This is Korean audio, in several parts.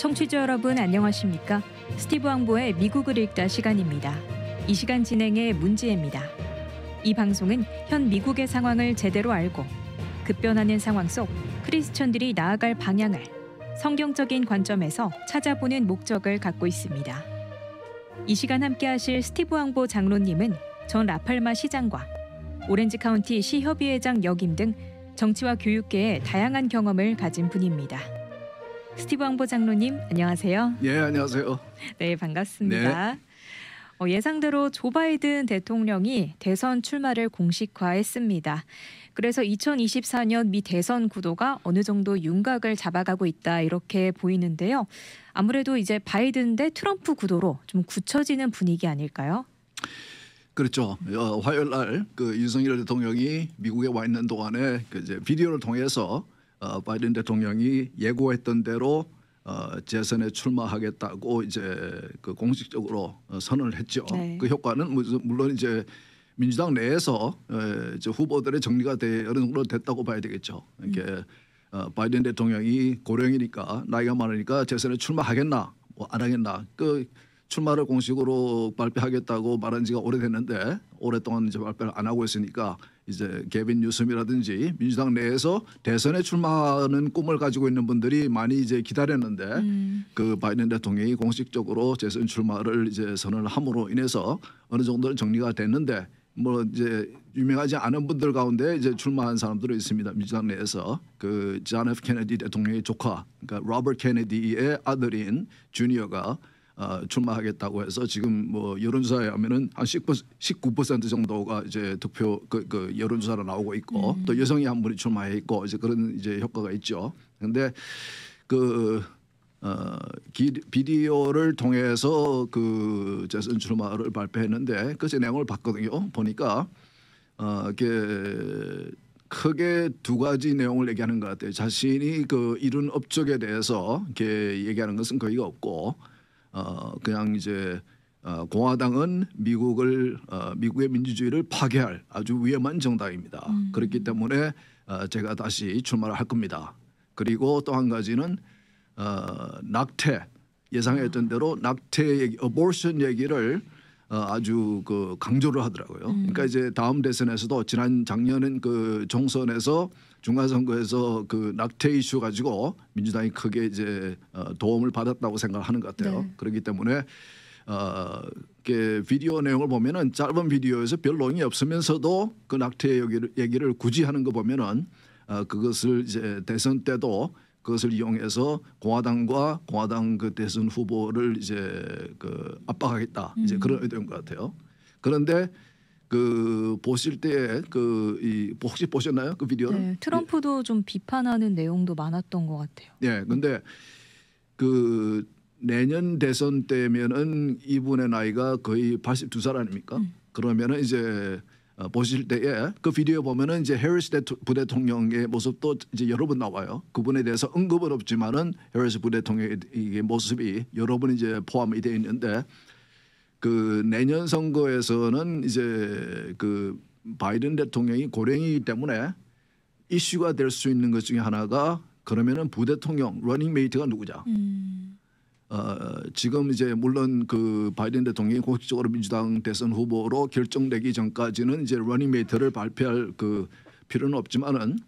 청취자 여러분 안녕하십니까? 스티브 왕보의 미국을 읽다 시간입니다. 이 시간 진행의 문지혜입니다. 이 방송은 현 미국의 상황을 제대로 알고 급변하는 상황 속 크리스천들이 나아갈 방향을 성경적인 관점에서 찾아보는 목적을 갖고 있습니다. 이 시간 함께 하실 스티브 왕보 장로님은 전 라팔마 시장과 오렌지 카운티 시협의회장 역임 등 정치와 교육계의 다양한 경험을 가진 분입니다. 스티브 왕보 장로님 안녕하세요. 예 안녕하세요. 네 반갑습니다. 네. 어, 예상대로 조 바이든 대통령이 대선 출마를 공식화했습니다. 그래서 2024년 미 대선 구도가 어느 정도 윤곽을 잡아가고 있다 이렇게 보이는데요. 아무래도 이제 바이든 대 트럼프 구도로 좀 굳혀지는 분위기 아닐까요? 그렇죠. 어, 화요일 날그 윤석열 대통령이 미국에 와 있는 동안에 그 이제 비디오를 통해서 어, 바이든 대통령이 예고했던 대로 어, 재선에 출마하겠다고 이제 그 공식적으로 어, 선언을 했죠. 네. 그 효과는 뭐 물론 이제 민주당 내에서 에, 어, 이제 후보들의 정리가 돼, 어느 정도 됐다고 봐야 되겠죠. 이게 음. 어, 바이든 대통령이 고령이니까 나이가 많으니까 재선에 출마하겠나 뭐안 하겠나 그 출마를 공식으로 발표하겠다고 말한 지가 오래됐는데 오랫동안 이제 발표를 안 하고 있으니까 이제 개빈 뉴스미라든지 민주당 내에서 대선에 출마하는 꿈을 가지고 있는 분들이 많이 이제 기다렸는데 음. 그 바이든 대통령이 공식적으로 재선 출마를 이제 선언을 함으로 인해서 어느 정도는 정리가 됐는데 뭐 이제 유명하지 않은 분들 가운데 이제 출마한 사람들이 있습니다. 민주당 내에서 그존 F 케네디 대통령의 조카 그러니까 로버트 케네디의 아들인 주니어가 어, 출마하겠다고 해서 지금 뭐 여론조사에 하면은 한 10%, 19% 정도가 이제 득표 그, 그 여론조사로 나오고 있고 음. 또 여성이 한 분이 출마해 있고 이제 그런 이제 효과가 있죠. 근데 그 어, 기, 비디오를 통해서 그 재선 출마를 발표했는데 그내용을 봤거든요. 보니까 어, 이게 크게 두 가지 내용을 얘기하는 것 같아요. 자신이 그 이룬 업적에 대해서 이렇게 얘기하는 것은 거의가 없고 어, 그냥 이제 어, 공화당은 미국을 어, 미국의 민주주의를 파괴할 아주 위험한 정당입니다. 음. 그렇기 때문에 어, 제가 다시 출마를 할 겁니다. 그리고 또 한 가지는 어, 낙태 예상했던 대로 낙태 얘기, 어볼션 얘기를 어, 아주 그 강조를 하더라고요. 음. 그러니까 이제 다음 대선에서도 지난 작년은 그 총선에서 중간선거에서 그 낙태 이슈 가지고 민주당이 크게 이제 어, 도움을 받았다고 생각하는 것 같아요. 네. 그렇기 때문에 어, 그 비디오 내용을 보면은 짧은 비디오에서 별내용 없으면서도 그 낙태 얘기를, 얘기를 굳이 하는 거 보면은 어, 그것을 이제 대선 때도 그것을 이용해서 공화당과 공화당 그 대선 후보를 이제 그 압박하겠다 음. 이제 그런 의도인 것 같아요. 그런데 그 보실 때 그 이 혹시 보셨나요 그 비디오를? 네, 트럼프도 예. 좀 비판하는 내용도 많았던 것 같아요. 예, 근데 그 내년 대선 때면은 이분의 나이가 거의 82살 아닙니까? 음. 그러면은 이제 어, 보실 때에 그 비디오 보면은 이제 해리스 대 부대통령의 모습도 이제 여러 번 나와요. 그분에 대해서 언급은 없지만은 해리스 부대통령의 모습이 여러 번 이제 포함이 되어 있는데 그 내년 선거에서는 이제 그 바이든 대통령이 고령이기 때문에 이슈가 될 수 있는 것 중에 하나가 그러면은 부대통령 러닝메이트가 누구냐 음. 어, 지금 이제 물론 그 바이든 대통령이 공식적으로 민주당 대선 후보로 결정되기 전까지는 이제 러닝메이트를 발표할 그 필요는 없지만은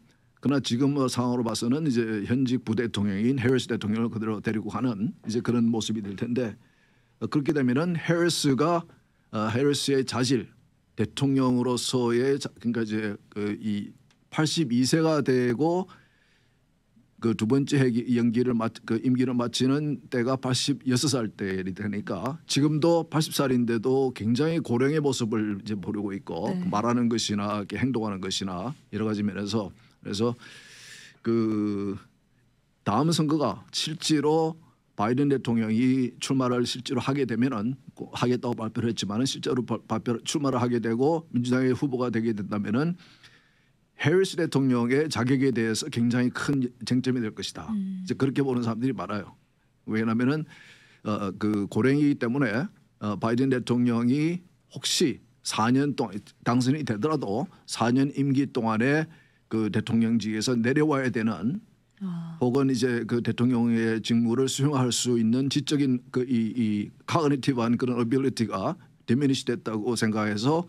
그러나 지금 뭐 상황으로 봐서는 이제 현직 부대통령인 해리스 대통령을 그대로 데리고 가는 이제 그런 모습이 될 텐데 어, 그렇게 되면은 해리스가 어, 해리스의 자질 대통령으로서의 자, 그러니까 이제 그이 82세가 되고 그두 번째 핵 연기를 마, 그 임기를 마치는 때가 86살 때이 되니까 지금도 80살인데도 굉장히 고령의 모습을 이제 보려고 있고 네. 말하는 것이나 이렇게 행동하는 것이나 여러 가지 면에서 그래서 그 다음 선거가 실제로 바이든 대통령이 출마를 실제로 하게 되면은 하겠다고 발표를 했지만은 실제로 발표 출마를 하게 되고 민주당의 후보가 되게 된다면은 해리스 대통령의 자격에 대해서 굉장히 큰 쟁점이 될 것이다. 음. 이제 그렇게 보는 사람들이 많아요. 왜냐하면은 어, 그 고령이기 때문에 어, 바이든 대통령이 혹시 4년 동안 당선이 되더라도 4년 임기 동안에 그 대통령직에서 내려와야 되는 아. 혹은 이제 그 대통령의 직무를 수행할 수 있는 지적인 그이이 카그니티브한 그런 어빌리티가 디미니시 됐다고 생각해서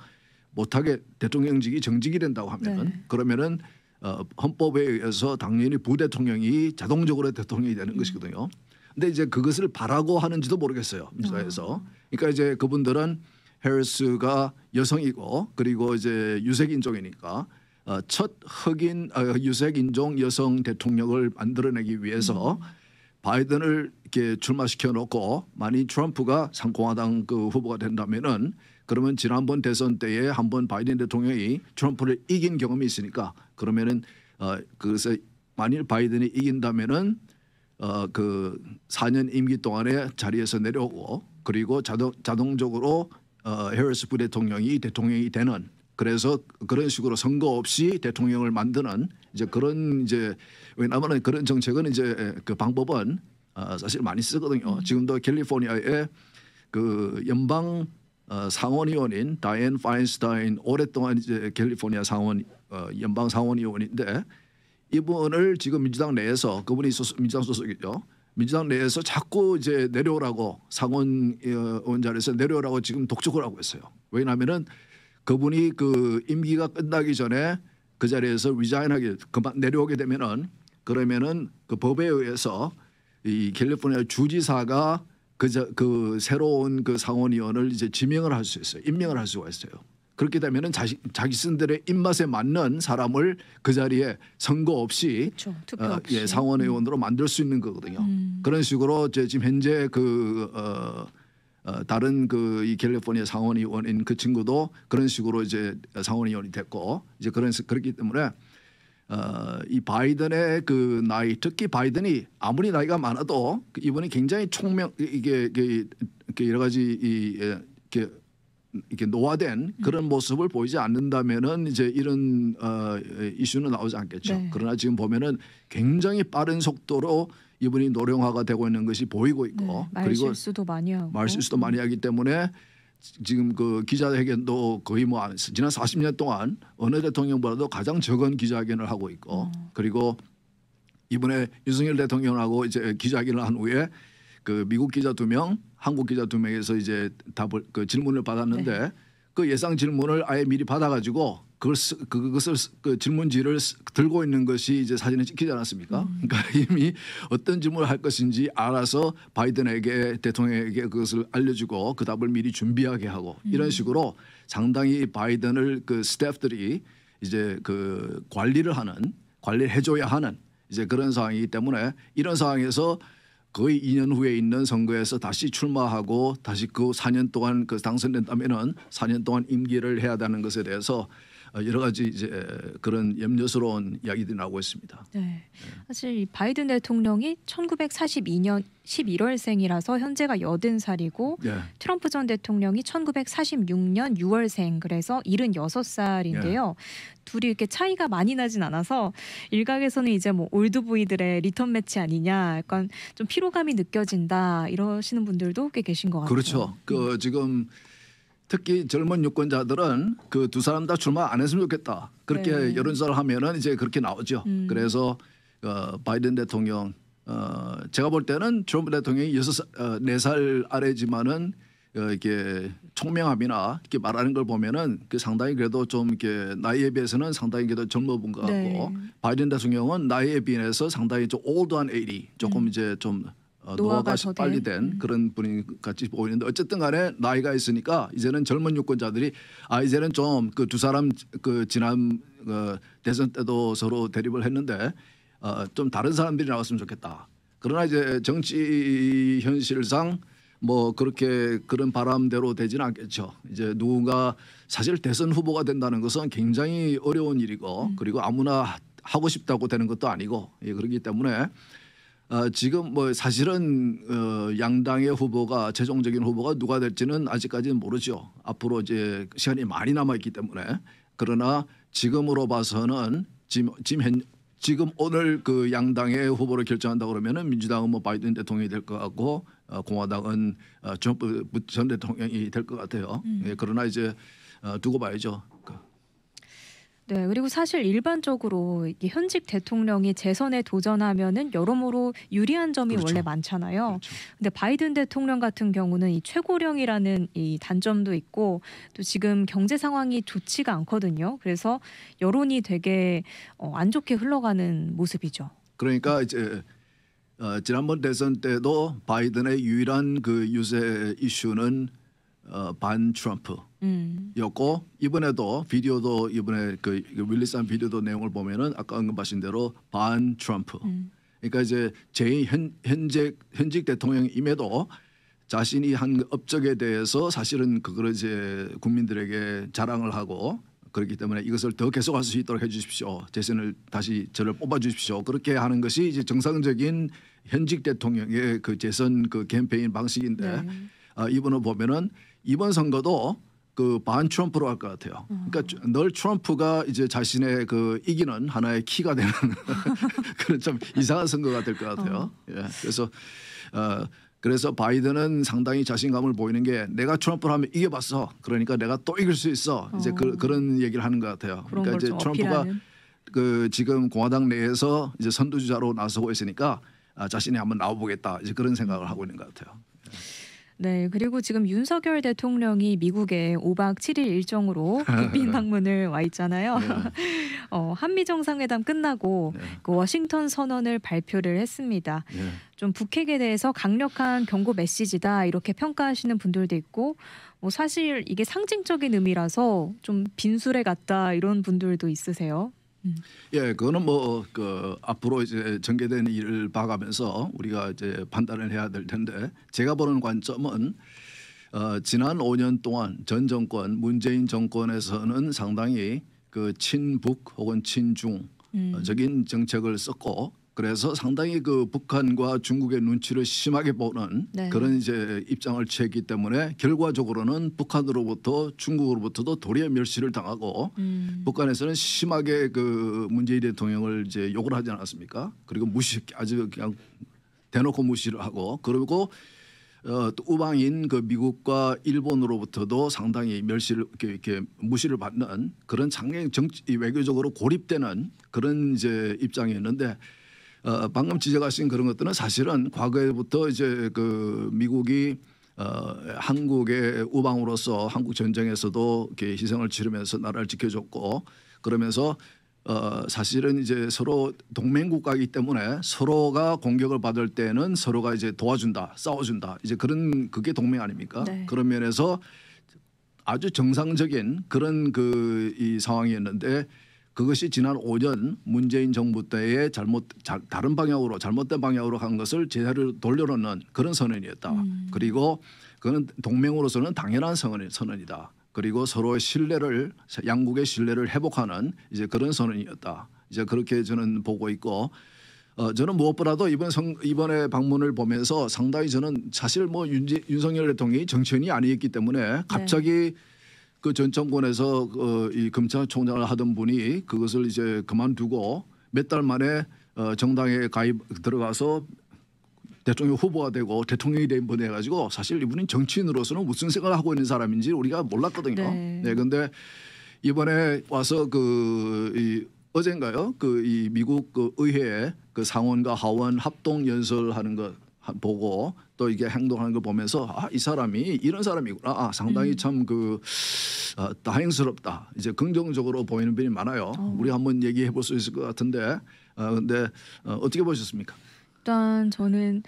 못하게 대통령직이 정직이 된다고 하면은 네. 그러면은 어, 헌법에 의해서 당연히 부대통령이 자동적으로 대통령이 되는 음. 것이거든요. 근데 이제 그것을 바라고 하는지도 모르겠어요. 민주당에서. 아. 그러니까 이제 그분들은 헤르스가 여성이고 그리고 이제 유색 인종이니까 어, 첫 흑인 어, 유색 인종 여성 대통령을 만들어내기 위해서 음. 바이든을 이렇게 출마시켜 놓고 만일 트럼프가 상공화당 그 후보가 된다면은 그러면 지난번 대선 때에 한 번 바이든 대통령이 트럼프를 이긴 경험이 있으니까 그러면은 어 그래서 만일 바이든이 이긴다면은 어 그 4년 임기 동안에 자리에서 내려오고 그리고 자동 자동적으로 어 해리스 부대통령이 대통령이 되는 그래서 그런 식으로 선거 없이 대통령을 만드는 이제 그런 이제 왜냐하면 그런 정책은 이제 그 방법은 어, 사실 많이 쓰거든요. 음. 지금도 캘리포니아에그 연방 어, 상원의원인 다이앤 파인스타인 오랫동안 이제 캘리포니아 상원 어, 연방 상원의원인데 이분을 지금 민주당 내에서 그분이 소속, 민주당 소속이죠. 민주당 내에서 자꾸 이제 내려오라고 상원 의 원자리에서 내려오라고 지금 독촉을 하고 있어요. 왜냐하면 그분이 그 임기가 끝나기 전에 그 자리에서 위자인하게 그만 내려오게 되면은 그러면은 그 법에 의해서 이 캘리포니아 주지사가 그, 저, 그 새로운 그 상원의원을 이제 지명을 할 수 있어요. 임명을 할 수가 있어요. 그렇게 되면은 자시, 자기 쓴들의 입맛에 맞는 사람을 그 자리에 선거 없이 그렇 투표 어, 예, 없이. 예, 상원의원으로 만들 수 있는 거거든요. 음. 그런 식으로 제 지금 현재 그 어, 어, 다른 그 이 캘리포니아 상원의원인 그 친구도 그런 식으로 이제 상원의원이 됐고 이제 그런 그렇기 때문에 어, 이 바이든의 그 나이 특히 바이든이 아무리 나이가 많아도 그 이번에 굉장히 총명 이게, 이게, 이게 여러 가지 이, 예, 이렇게 이렇게 노화된 음. 그런 모습을 보이지 않는다면은 이제 이런 어, 이슈는 나오지 않겠죠. 네. 그러나 지금 보면은 굉장히 빠른 속도로 이분이 노령화가 되고 있는 것이 보이고 있고 네, 그리고 말실수도 많이 하고 말실수도 많이 하기 때문에 지금 그 기자회견도 거의 뭐 지난 40년 동안 어느 대통령보다도 가장 적은 기자회견을 하고 있고 음. 그리고 이번에 윤석열 대통령하고 이제 기자회견을 한 후에 그 미국 기자 두 명, 한국 기자 두 명에서 이제 답을 그 질문을 받았는데 네. 그 예상 질문을 아예 미리 받아가지고 그걸 쓰, 그, 그것을 그 질문지를 들고 있는 것이 이제 사진을 찍히지 않았습니까? 음. 그러니까 이미 어떤 질문을 할 것인지 알아서 바이든에게 대통령에게 그것을 알려주고 그 답을 미리 준비하게 하고 이런 음. 식으로 상당히 바이든을 그 스태프들이 이제 그 관리를 하는 관리를 해줘야 하는 이제 그런 상황이기 때문에 이런 상황에서 거의 2년 후에 있는 선거에서 다시 출마하고 다시 그 4년 동안 그 당선된다면은 4년 동안 임기를 해야 되는 것에 대해서 어, 여러 가지 이제 그런 염려스러운 이야기들이 나오고 있습니다. 네. 네. 사실 바이든 대통령이 1942년 11월생이라서 현재가 여든 살이고 네. 트럼프 전 대통령이 1946년 6월생 그래서 일흔 여섯 살인데요 네. 둘이 이렇게 차이가 많이 나진 않아서 일각에서는 이제 뭐 올드보이들의 리턴 매치 아니냐 약간 좀 피로감이 느껴진다 이러시는 분들도 꽤 계신 것 같아요. 그렇죠. 그 음. 지금 특히 젊은 유권자들은 그 두 사람 다 출마 안 했으면 좋겠다. 그렇게 네. 여론조사를 하면은 이제 그렇게 나오죠. 음. 그래서 어, 바이든 대통령 어, 제가 볼 때는 트럼프 대통령이 여섯 네살 어, 네 아래지만은 어, 이게 총명함이나 이렇게 말하는 걸 보면은 그 상당히 그래도 좀 이렇게 나이에 비해서는 상당히 그래도 젊어 본것 같고 네. 바이든 대통령은 나이에 비해서 상당히 좀 올드한 에이리 조금 음. 이제 좀 어, 노화가, 노화가 빨리 된 음. 그런 분이 같이 보이는데 어쨌든 간에 나이가 있으니까 이제는 젊은 유권자들이 아 이제는 좀그 두 사람 그 지난 그 대선 때도 서로 대립을 했는데 어, 좀 다른 사람들이 나왔으면 좋겠다. 그러나 이제 정치 현실상 뭐 그렇게 그런 바람대로 되지는 않겠죠. 이제 누군가 사실 대선 후보가 된다는 것은 굉장히 어려운 일이고 음. 그리고 아무나 하고 싶다고 되는 것도 아니고 예, 그렇기 때문에 어, 지금 뭐 사실은 어, 양당의 후보가 최종적인 후보가 누가 될지는 아직까지는 모르죠. 앞으로 이제 시간이 많이 남아 있기 때문에 그러나 지금으로 봐서는 지금 지금 현, 지금 오늘 그 양당의 후보를 결정한다 그러면은 민주당은 뭐 바이든 대통령이 될 것 같고 어, 공화당은 어, 전, 럼전 대통령이 될 것 같아요. 음. 예, 그러나 이제 어, 두고 봐야죠. 네, 그리고 사실 일반적으로 현직 대통령이 재선에 도전하면은 여러모로 유리한 점이 그렇죠. 원래 많잖아요. 그렇죠. 근데 바이든 대통령 같은 경우는 이 최고령이라는 이 단점도 있고 또 지금 경제 상황이 좋지가 않거든요. 그래서 여론이 되게 어, 안 좋게 흘러가는 모습이죠. 그러니까 이제 어, 지난번 대선 때도 바이든의 유일한 그 유세 이슈는 어, 반 트럼프 음. 였고 이번에도 비디오도 이번에 그 윌리스한 비디오도 내용을 보면은 아까 언급하신 대로 반 트럼프 음. 그러니까 이제 제현 현직 현직 대통령임에도 자신이 한 업적에 대해서 사실은 그걸 이제 국민들에게 자랑을 하고 그렇기 때문에 이것을 더 계속할 수 있도록 해주십시오. 재선을 다시 저를 뽑아주십시오. 그렇게 하는 것이 이제 정상적인 현직 대통령의 그 재선 그 캠페인 방식인데 네. 아, 이번을 보면은 이번 선거도 그반 트럼프로 할 것 같아요. 음. 그러니까 널 트럼프가 이제 자신의 그 이기는 하나의 키가 되는 그런 좀 이상한 선거가 될 것 같아요. 어. 예. 그래서 어, 그래서 바이든은 상당히 자신감을 보이는 게 내가 트럼프를 하면 이겨봤어. 그러니까 내가 또 이길 수 있어. 이제 그, 어. 그, 런 얘기를 하는 것 같아요. 그러니까 이제 트럼프가 어필하는. 그 지금 공화당 내에서 이제 선두주자로 나서고 있으니까 아, 자신이 한번 나와보겠다. 이제 그런 생각을 하고 있는 것 같아요. 예. 네, 그리고 지금 윤석열 대통령이 미국에 5박 7일 일정으로 국빈 방문을 와 있잖아요. 네. 어, 한미 정상회담 끝나고 네. 그 워싱턴 선언을 발표를 했습니다. 네. 좀 북핵에 대해서 강력한 경고 메시지다 이렇게 평가하시는 분들도 있고 뭐 사실 이게 상징적인 의미라서 좀 빈술에 갔다 이런 분들도 있으세요. 예, 그거는 뭐그 앞으로 이제 전개된 일을 봐가면서 우리가 이제 판단을 해야 될 텐데 제가 보는 관점은 어, 지난 5년 동안 전 정권 문재인 정권에서는 상당히 그 친북 혹은 친중적인 음. 어, 정책을 썼고 그래서 상당히 그 북한과 중국의 눈치를 심하게 보는 네. 그런 이제 입장을 취했기 때문에 결과적으로는 북한으로부터 중국으로부터도 도리어 멸시를 당하고 음. 북한에서는 심하게 그 문재인 대통령을 이제 욕을 하지 않았습니까? 그리고 무시 아주 그냥 대놓고 무시를 하고 그리고 어, 또 우방인 그 미국과 일본으로부터도 상당히 멸시를 이렇게, 이렇게 무시를 받는 그런 장애 히 정치 외교적으로 고립되는 그런 이제 입장이었는데 어, 방금 지적하신 그런 것들은 사실은 과거에부터 이제 그 미국이 어, 한국의 우방으로서 한국 전쟁에서도 이렇게 희생을 치르면서 나라를 지켜줬고 그러면서 어, 사실은 이제 서로 동맹국가이기 때문에 서로가 공격을 받을 때는 서로가 이제 도와준다, 싸워준다. 이제 그런 그게 동맹 아닙니까? 네. 그런 면에서 아주 정상적인 그런 그 이 상황이었는데 그것이 지난 5년 문재인 정부 때의 잘못 자, 다른 방향으로 잘못된 방향으로 간 것을 제자리로 돌려놓는 그런 선언이었다. 음. 그리고 그는 동맹으로서는 당연한 선언, 이 선언이다. 그리고 서로의 신뢰를 양국의 신뢰를 회복하는 이제 그런 선언이었다. 이제 그렇게 저는 보고 있고 어, 저는 무엇보다도 이번 성, 이번에 방문을 보면서 상당히 저는 사실 뭐 윤지, 윤석열 대통령이 정치인이 아니었기 때문에 네. 갑자기 네. 그전 정권에서 어, 이 검찰총장을 하던 분이 그것을 이제 그만두고 몇 달 만에 어, 정당에 가입 들어가서 대통령 후보가 되고 대통령이 된 분이 해가지고 사실 이분은 정치인으로서는 무슨 생각을 하고 있는 사람인지 우리가 몰랐거든요. 네. 네 근데 이번에 와서 그 이, 어젠가요? 그 이 미국 그 의회에 그 상원과 하원 합동 연설하는 것 보고 또 이게 행동하는 걸 보면서 아 이 사람이 이런 사람이구나 아, 상당히 음. 참그 아, 다행스럽다 이제 긍정적으로 보이는 분이 많아요. 어. 우리 한번 얘기해 볼 수 있을 것 같은데 아, 근데 어, 어떻게 보셨습니까? 일단 저는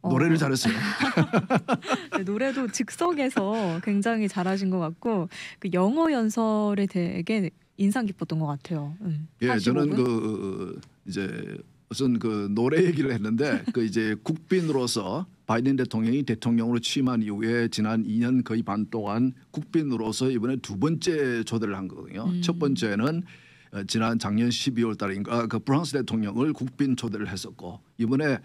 어... 노래를 잘했어요. 네, 노래도 즉석에서 굉장히 잘하신 것 같고 그 영어 연설에 되게 인상 깊었던 것 같아요. 음, 예, 45분? 저는 그 어, 어, 어, 이제 무슨 그 노래 얘기를 했는데 그 이제 국빈으로서 바이든 대통령이 대통령으로 취임한 이후에 지난 2년 거의 반 동안 국빈으로서 이번에 두 번째 초대를 한 거거든요. 음. 첫 번째는 어, 지난 작년 12월 달인가 그 프랑스 대통령을 국빈 초대를 했었고 이번에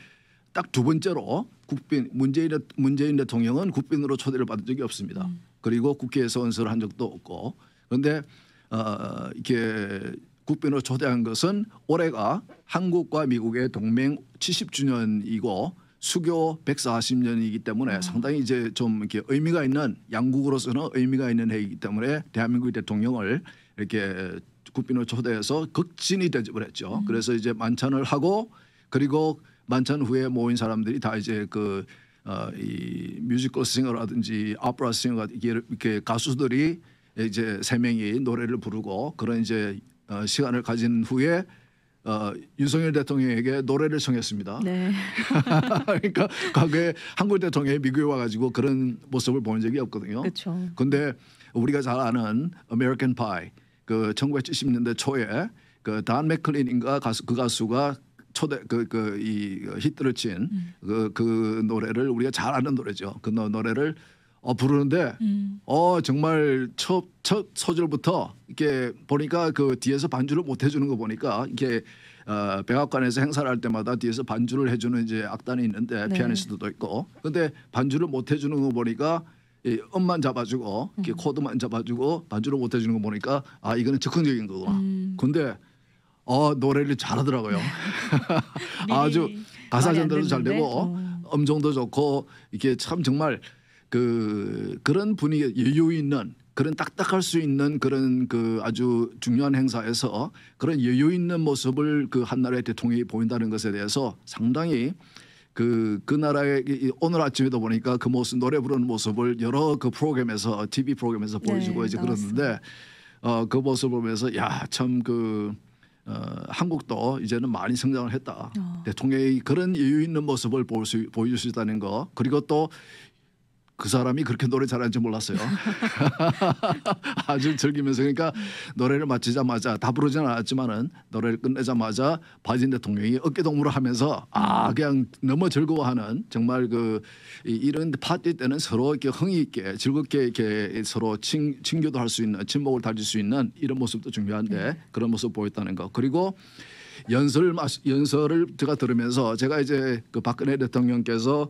딱 두 번째로 국빈 문재인, 문재인 대통령은 국빈으로 초대를 받은 적이 없습니다. 음. 그리고 국회에서 언를한 적도 없고 그런데 어, 이게 국빈으로 초대한 것은 올해가 한국과 미국의 동맹 70주년이고 수교 140년이기 때문에 음. 상당히 이제 좀 이렇게 의미가 있는 양국으로서는 의미가 있는 해이기 때문에 대한민국 대통령을 이렇게 국빈으로 초대해서 극진이 대접을 했죠. 음. 그래서 이제 만찬을 하고 그리고 만찬 후에 모인 사람들이 다 이제 그 어, 이 뮤지컬 싱어라든지 아프라 싱어가 이렇게 가수들이 이제 세 명이 노래를 부르고 그런 이제 어, 시간을 가진 후에 어, 윤석열 대통령에게 노래를 청했습니다. 네. 그러니까 과거에 한국 대통령이 미국에 와가지고 그런 모습을 보인 적이 없거든요. 그렇죠. 근데 우리가 잘 아는 American Pie 그 1970년대 초에 그단 맥클린인가 가수 그 가수가 초대 그그이 히트를 친그그 음. 그, 그 노래를 우리가 잘 아는 노래죠. 그 노래를 어, 부르는데 음. 어 정말 첫, 첫 소절부터 이렇게 보니까 그 뒤에서 반주를 못 해주는 거 보니까 이게 어, 백악관에서 행사를 할 때마다 뒤에서 반주를 해주는 이제 악단이 있는데 네. 피아니스트도 있고 근데 반주를 못 해주는 거 보니까 이 음만 잡아주고 이렇게 음. 코드만 잡아주고 반주를 못 해주는 거 보니까 아 이거는 즉흥적인 거구나 음. 근데 어 노래를 잘하더라고요 네. 아주 가사 전달도 잘 되고 어. 음정도 좋고 이게 참 정말 그 그런 분위기 여유 있는 그런 딱딱할 수 있는 그런 그 아주 중요한 행사에서 그런 여유 있는 모습을 그 한나라의 대통령이 보인다는 것에 대해서 상당히 그, 그 나라의 오늘 아침에도 보니까 그 모습 노래 부르는 모습을 여러 그 프로그램에서 TV 프로그램에서 네, 보여주고 네, 이제 그러는데 어, 그 모습 을 보면서 야 참그 어, 한국도 이제는 많이 성장을 했다. 어. 대통령이 그런 여유 있는 모습을 볼 수, 보여줄 수 있다는 거 그리고 또그 사람이 그렇게 노래 잘하는지 몰랐어요. 아주 즐기면서 그러니까 노래를 마치자마자 다 부르지는 않았지만은 노래를 끝내자마자 바진 대통령이 어깨동무를 하면서 아 그냥 너무 즐거워하는 정말 그 이런 파티 때는 서로 이렇게 흥이 있게 즐겁게 이렇게 서로 친, 친교도 할 수 있는 친목을 다질 수 있는 이런 모습도 중요한데 네. 그런 모습 보였다는 거 그리고 연설 을 연설을 제가 들으면서 제가 이제 그 박근혜 대통령께서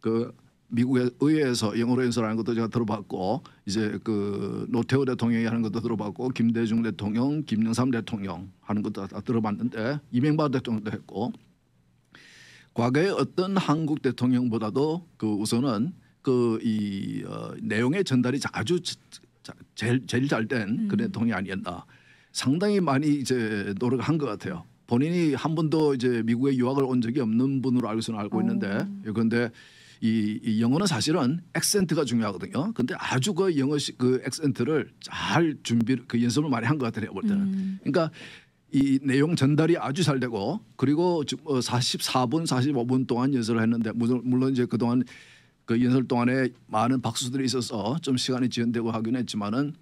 그 미국의 의회에서 영어로 연설하는 것도 제가 들어봤고 이제 그 노태우 대통령이 하는 것도 들어봤고 김대중 대통령, 김영삼 대통령 하는 것도 다 들어봤는데 이명박 대통령도 했고 과거에 어떤 한국 대통령보다도 그 우선은 그이 어, 내용의 전달이 아주 자, 제일 제일 잘된 음. 그런 음. 통이 아니었나 상당히 많이 이제 노력한 것 같아요. 본인이 한 번도 이제 미국에 유학을 온 적이 없는 분으로 알고서는 알고 어. 있는데 오. 그런데 이, 이 영어는 사실은 액센트가 중요하거든요. 근데 아주 그 영어식 그 액센트를 잘 준비 그 연습을 많이 한 것 같아요 볼 때는. 음. 그러니까 이 내용 전달이 아주 잘 되고 그리고 44분 어, 45분 동안 연설을 했는데 물론 이제 그동안 그 연설 동안에 많은 박수들이 있어서 좀 시간이 지연되고 하긴 했지만은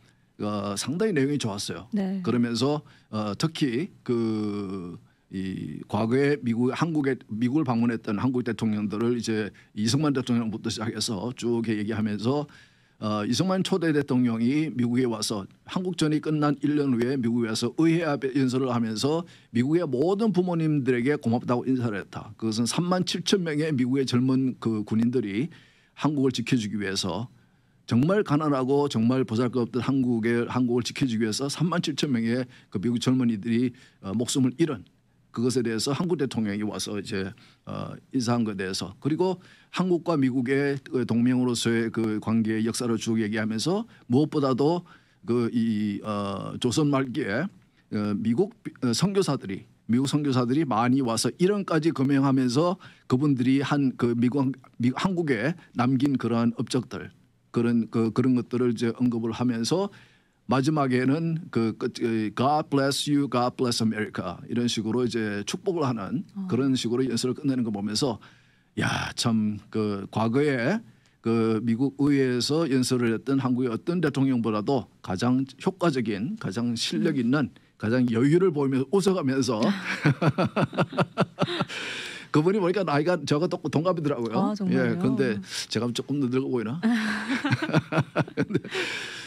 어, 상당히 내용이 좋았어요. 네. 그러면서 어, 특히 그이 과거에 미국 한국에 미국을 방문했던 한국 대통령들을 이제 이승만 대통령부터 시작해서 쭉 얘기하면서 어, 이승만 초대 대통령이 미국에 와서 한국전이 끝난 1년 후에 미국에 와서 의회 앞에 연설을 하면서 미국의 모든 부모님들에게 고맙다고 인사를 했다. 그것은 3만 7천 명의 미국의 젊은 그 군인들이 한국을 지켜주기 위해서 정말 가난하고 정말 보잘것없던 한국의 한국을 지켜주기 위해서 3만 7천 명의 그 미국 젊은이들이 어, 목숨을 잃은 그것에 대해서 한국 대통령이 와서 이제 어, 인사한 것에 대해서 그리고 한국과 미국의 그 동맹으로서의 그 관계의 역사를 쭉 얘기하면서 무엇보다도 그이 어, 조선 말기에 어, 미국 어, 선교사들이 미국 선교사들이 많이 와서 이런까지 금행하면서 그분들이 한 그 미국 미, 한국에 남긴 그러한 업적들 그런 그 그런 것들을 이제 언급을 하면서 마지막에는 그, 그 God bless you, God bless America 이런 식으로 이제 축복을 하는 어. 그런 식으로 연설을 끝내는 거 보면서 야 참 그 과거에 그 미국 의회에서 연설을 했던 한국의 어떤 대통령보다도 가장 효과적인, 가장 실력 음. 있는, 가장 여유를 보이면서 웃어가면서 그분이 보니까 나이가 저가 동갑이더라고요. 아, 예, 근데 제가 조금 늙어 보이나? 근데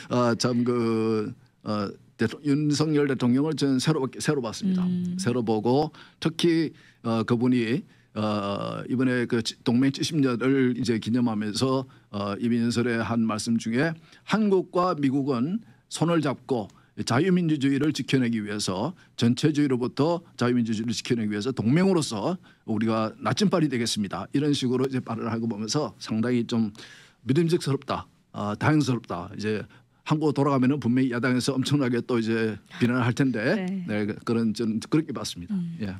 아, 참그 어, 대통, 윤석열 대통령을 저는 새로 새로 봤습니다. 음. 새로 보고 특히 어, 그분이 어, 이번에 그 동맹 70년을 이제 기념하면서 어, 이민설의 한 말씀 중에 한국과 미국은 손을 잡고 자유민주주의를 지켜내기 위해서 전체주의로부터 자유민주주의를 지켜내기 위해서 동맹으로서 우리가 나침발이 되겠습니다. 이런 식으로 이제 말을 하고 보면서 상당히 좀 믿음직스럽다, 어, 다행스럽다. 이제 한국 돌아가면은 분명히 야당에서 엄청나게 또 이제 비난을 할 텐데 네. 네, 그, 그런 저는 그렇게 봤습니다. 음. 예.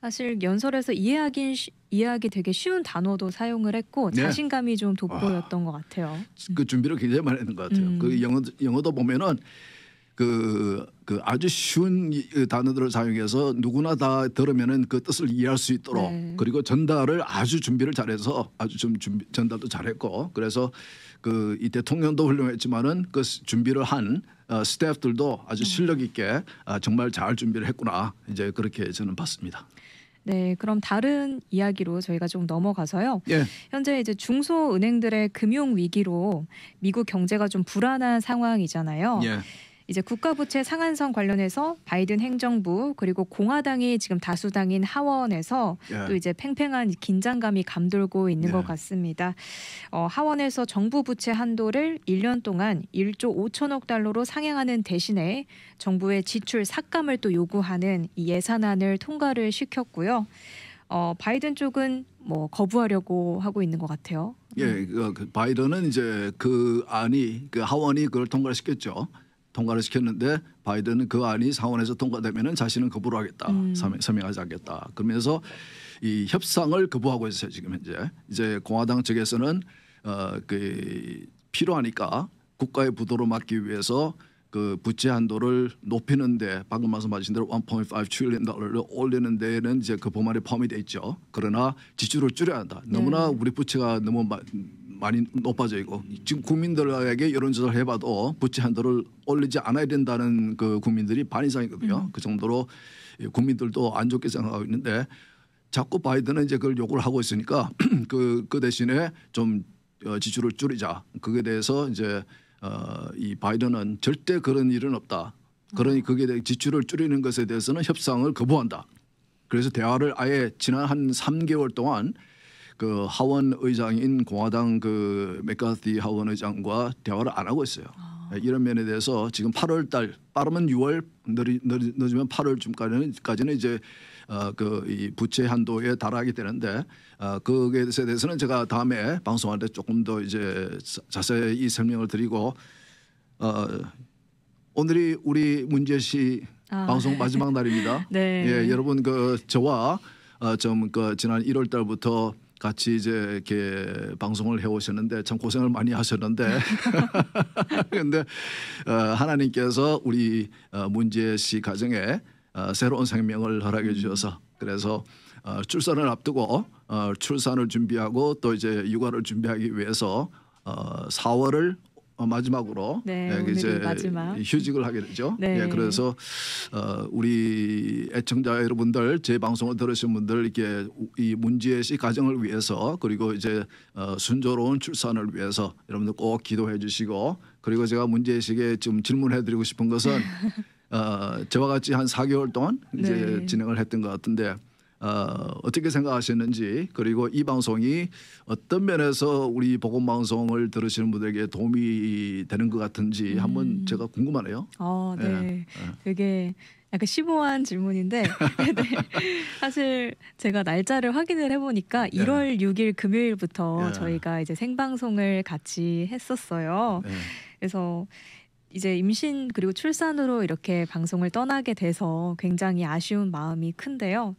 사실 연설에서 이해하기 이해하기 되게 쉬운 단어도 사용을 했고 네. 자신감이 좀 돋보였던 와, 것 같아요. 그 음. 준비를 굉장히 많이 했는 것 같아요. 음. 그 영어 영어도 보면은 그, 그 아주 쉬운 그 단어들을 사용해서 누구나 다 들으면은 그 뜻을 이해할 수 있도록 네. 그리고 전달을 아주 준비를 잘해서 아주 좀 준비, 전달도 잘했고 그래서 그 이 대통령도 훌륭했지만은 그 준비를 한 어, 스태프들도 아주 음. 실력 있게 아, 정말 잘 준비를 했구나 이제 그렇게 저는 봤습니다. 네, 그럼 다른 이야기로 저희가 좀 넘어가서요. 예. 현재 이제 중소 은행들의 금융 위기로 미국 경제가 좀 불안한 상황이잖아요. 예. 이제 국가부채 상한선 관련해서 바이든 행정부 그리고 공화당이 지금 다수당인 하원에서 예. 또 이제 팽팽한 긴장감이 감돌고 있는 예. 것 네. 같습니다. 어, 하원에서 정부 부채 한도를 1년 동안 1조 5천억 달러로 상향하는 대신에 정부의 지출 삭감을 또 요구하는 이 예산안을 통과를 시켰고요. 어, 바이든 쪽은 뭐 거부하려고 하고 있는 것 같아요. 예, 음. 그, 그 바이든은 이제 그 안이 그 하원이 그걸 통과시켰죠. 를 통과를 시켰는데 바이든은 그 안이 상원에서 통과되면은 자신은 거부를 하겠다 음. 서명하지 않겠다 그러면서 이 협상을 거부하고 있어요 지금 현재 이제 공화당 측에서는 어그 필요하니까 국가의 부도를 막기 위해서 그 부채 한도를 높이는데 방금 말씀하신 대로 1.5 trillion 달러를 올리는 데는 이제 그 법안에 포함이 돼 있죠. 그러나 지출을 줄여야 한다. 너무나 네. 우리 부채가 너무 많 많이 높아져 있고 지금 국민들에게 여론조사를 해봐도 부채 한도를 올리지 않아야 된다는 그 국민들이 반 이상이거든요. 음. 그 정도로 국민들도 안 좋게 생각하고 있는데 자꾸 바이든은 이제 그걸 요구를 하고 있으니까 그, 그 대신에 좀 어, 지출을 줄이자. 그거에 대해서 이제 어, 이 바이든은 절대 그런 일은 없다. 그러니 음. 그게 지출을 줄이는 것에 대해서는 협상을 거부한다. 그래서 대화를 아예 지난 한 3개월 동안 그 하원 의장인 공화당 그 맥카티 하원 의장과 대화를 안 하고 있어요. 아. 네, 이런 면에 대해서 지금 8월 달 빠르면 6월 늦, 늦, 늦으면 8월쯤까지는 이제 어, 그이 부채 한도에 달하게 되는데 어, 그에 대해서는 제가 다음에 방송할 때 조금 더 이제 자세히 설명을 드리고 어, 오늘이 우리 문재 씨 아. 방송 마지막 날입니다. 네. 예, 여러분 그 저와 어, 좀그 지난 1월 달부터 같이 이제 이렇게 방송을 해오셨는데 참 고생을 많이 하셨는데 그런데 어, 하나님께서 우리 어, 문재 씨 가정에 어, 새로운 생명을 허락해 주셔서 그래서 출산을 앞두고 출산을 준비하고 또 이제 육아를 준비하기 위해서 4월을 어, 마지막으로 네, 예, 이제 마지막. 휴직을 하게 되죠. 네. 예, 그래서 어, 우리 애청자 여러분들 제 방송을 들으신 분들 이렇게 이 문지혜 씨 가정을 위해서 그리고 이제 어, 순조로운 출산을 위해서 여러분들 꼭 기도해 주시고 그리고 제가 문지혜 씨에게 좀 질문해 드리고 싶은 것은 어, 저와 같이 한 4개월 동안 이제 네. 진행을 했던 것 같은데 어, 어떻게 생각하시는지 그리고 이 방송이 어떤 면에서 우리 보건 방송을 들으시는 분들에게 도움이 되는 것 같은지 음. 한번 제가 궁금하네요. 어, 예, 네. 네. 되게 약간 심오한 질문인데 네. 사실 제가 날짜를 확인을 해보니까 1월 예. 6일 금요일부터 네. 저희가 이제 생방송을 같이 했었어요. 그래서 이제 임신 그리고 출산으로 이렇게 방송을 떠나게 돼서 굉장히 아쉬운 마음이 큰데요.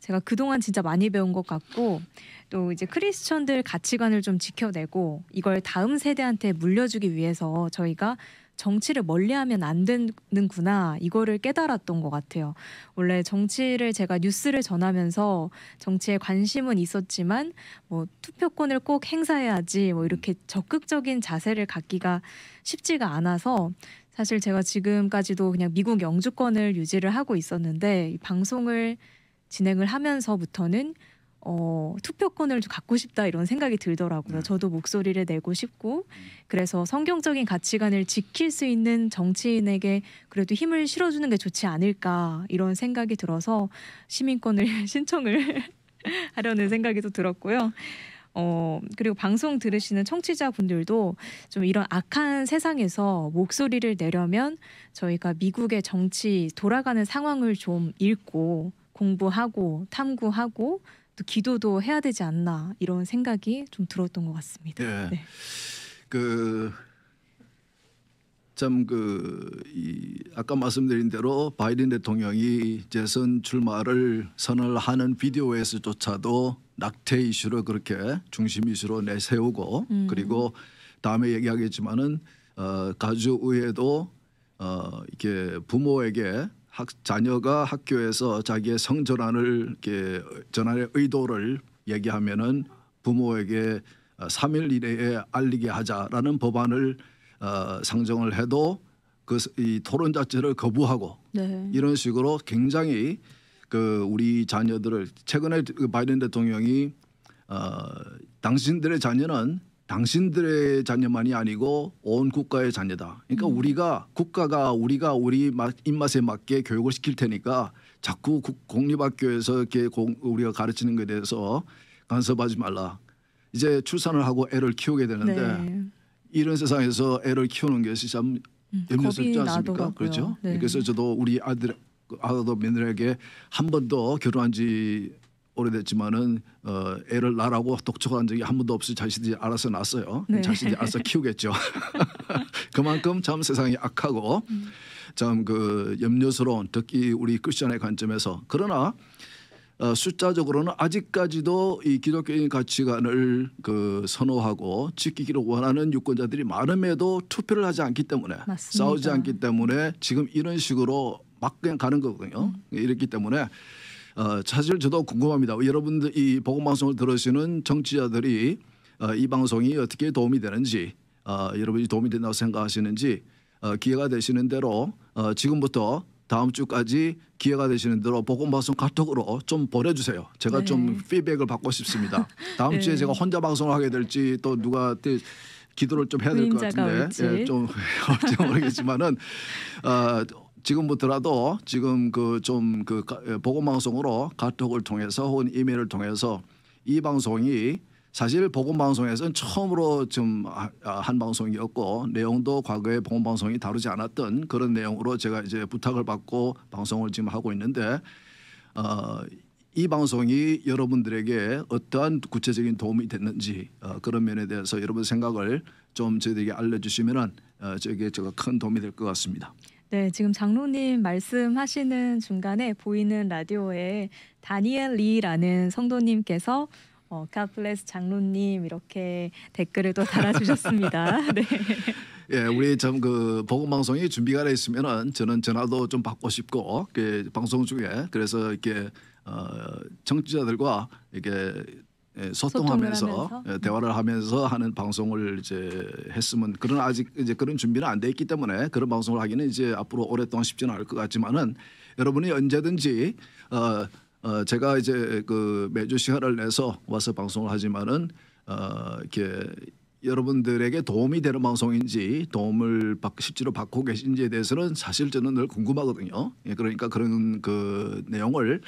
제가 그동안 진짜 많이 배운 것 같고 또 이제 크리스천들 가치관을 좀 지켜내고 이걸 다음 세대한테 물려주기 위해서 저희가 정치를 멀리하면 안 되는구나 이거를 깨달았던 것 같아요. 원래 정치를 제가 뉴스를 전하면서 정치에 관심은 있었지만 뭐 투표권을 꼭 행사해야지 뭐 이렇게 적극적인 자세를 갖기가 쉽지가 않아서 사실 제가 지금까지도 그냥 미국 영주권을 유지를 하고 있었는데 이 방송을 진행을 하면서부터는 어, 투표권을 갖고 싶다 이런 생각이 들더라고요. 음. 저도 목소리를 내고 싶고 음. 그래서 성경적인 가치관을 지킬 수 있는 정치인에게 그래도 힘을 실어주는 게 좋지 않을까 이런 생각이 들어서 시민권을 신청을 하려는 생각이 또 들었고요. 어, 그리고 방송 들으시는 청취자분들도 좀 이런 악한 세상에서 목소리를 내려면 저희가 미국의 정치 돌아가는 상황을 좀 읽고 공부하고 탐구하고 또 기도도 해야 되지 않나 이런 생각이 좀 들었던 것 같습니다. 예. 네. 네. 그 그참그 아까 말씀드린 대로 바이든 대통령이 재선 출마를 선언을 하는 비디오에서조차도 낙태 이슈로 그렇게 중심 이슈로 내세우고 음. 그리고 다음에 얘기하겠지만은 어, 가주의회도 어, 이렇게 부모에게 학, 자녀가 학교에서 자기의 성 전환을 이렇게 전환의 의도를 얘기하면은 부모에게 3일 어, 이내에 알리게 하자라는 법안을 어, 상정을 해도 그 이 토론 자체를 거부하고 네. 이런 식으로 굉장히 그 우리 자녀들을 최근에 그 바이든 대통령이 어, 당신들의 자녀는 당신들의 자녀만이 아니고 온 국가의 자녀다. 그러니까 음. 우리가 국가가 우리가 우리 입맛에 맞게 교육을 시킬 테니까 자꾸 국, 공립학교에서 이렇게 공, 우리가 가르치는 것에 대해서 간섭하지 말라. 이제 출산을 하고 애를 키우게 되는데 네. 이런 세상에서 애를 키우는 것이 참 음, 음, 염려스럽지 음, 않습니까? 그렇죠. 네. 그래서 저도 우리 아들 아들 며느리에게 한 번도 결혼한 지 오래됐지만은 어, 애를 낳라고 으 독촉한 적이 한 번도 없이 자신들이 알아서 낳았어요. 네. 자신들이 알아서 키우겠죠. 그만큼 참 세상이 악하고 음. 참그 염려스러운 특히 우리 크리스천의 관점에서 그러나 어, 숫자적으로는 아직까지도 이 기독교인 가치관을 그 선호하고 지키기를 원하는 유권자들이 많음에도 투표를 하지 않기 때문에 맞습니다. 싸우지 않기 때문에 지금 이런 식으로 막 그냥 가는 거거든요. 음. 이렇기 때문에 어, 사실 저도 궁금합니다. 여러분들 이 보건 방송을 들으시는 청취자들이 어, 이 방송이 어떻게 도움이 되는지 어, 여러분이 도움이 된다고 생각하시는지 어, 기회가 되시는 대로 어, 지금부터 다음 주까지 기회가 되시는 대로 보건방송 카톡으로 좀 보내주세요. 제가 네. 좀 피드백을 받고 싶습니다. 다음 네. 주에 제가 혼자 방송을 하게 될지 또 누가 기도를 좀 해야 될 것 같은데 예, 좀 어찌 모르겠지만은 어, 지금부터라도 지금 그 좀그 그 예, 보건방송으로 카톡을 통해서 혹은 이메일을 통해서 이 방송이 사실 보건방송에서는 처음으로 좀한 아, 방송이었고 내용도 과거에 보건방송이 다루지 않았던 그런 내용으로 제가 이제 부탁을 받고 방송을 지금 하고 있는데 어, 이 방송이 여러분들에게 어떠한 구체적인 도움이 됐는지 어, 그런 면에 대해서 여러분 생각을 좀 저희에게 알려주시면은 어, 저게 제가 큰 도움이 될 것 같습니다. 네, 지금 장로님 말씀하시는 중간에 보이는 라디오에 다니엘 리라는 성도님께서 어, 카플레스 장로님 이렇게 댓글을 또 달아주셨습니다. 네. 예, 우리 참그 복음 방송이 준비가 돼 있으면은 저는 전화도 좀 받고 싶고 그 방송 중에 그래서 이렇게 어, 청취자들과 이렇게 예, 소통하면서, 예, 대화를 하면서 하는 방송을 이제 했으면 그런 아직 이제 그런 준비는 안 돼 있기 때문에 그런 방송을 하기는 이제 앞으로 오랫동안 쉽지는 않을 것 같지만은 여러분이 언제든지 어, 어 제가 이제 그 매주 시간을 내서 와서 방송을 하지만은 어 이렇게 여러분들에게 도움이 되는 방송인지 도움을 받, 실제로 받고 계신지에 대해서는 사실 저는 늘 궁금하거든요. 예, 그러니까 그런 그 내용을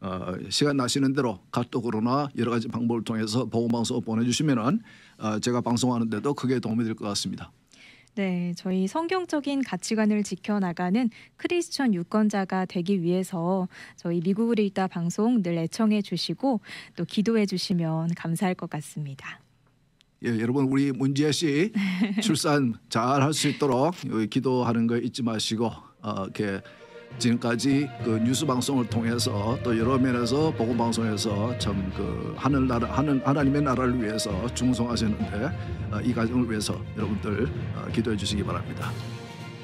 어, 시간 나시는 대로 카톡으로나 여러 가지 방법을 통해서 보건 방송 보내주시면은 어, 제가 방송하는데도 크게 도움이 될 것 같습니다. 네, 저희 성경적인 가치관을 지켜나가는 크리스천 유권자가 되기 위해서 저희 미국을 읽다 방송 늘 애청해 주시고 또 기도해 주시면 감사할 것 같습니다. 예, 여러분 우리 문지혜 씨 출산 잘 할 수 있도록 기도하는 거 잊지 마시고 어, 이렇게 지금까지 그 뉴스 방송을 통해서 또 여러 면에서 보건 방송에서 참그 하늘나라 하늘 하나님의 나라를 위해서 중성하시는데 어, 이 과정을 위해서 여러분들 어, 기도해 주시기 바랍니다.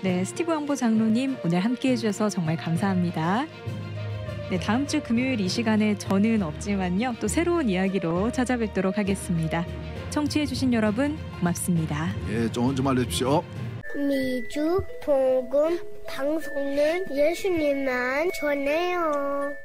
네, 스티브 왕보 장로님 오늘 함께 해 주셔서 정말 감사합니다. 네, 다음 주 금요일 이 시간에 저는 없지만요. 또 새로운 이야기로 찾아뵙도록 하겠습니다. 청취해 주신 여러분 고맙습니다. 예, 좋은 주말 되십시오. 미주 봉금 방송은 예수님만 전해요.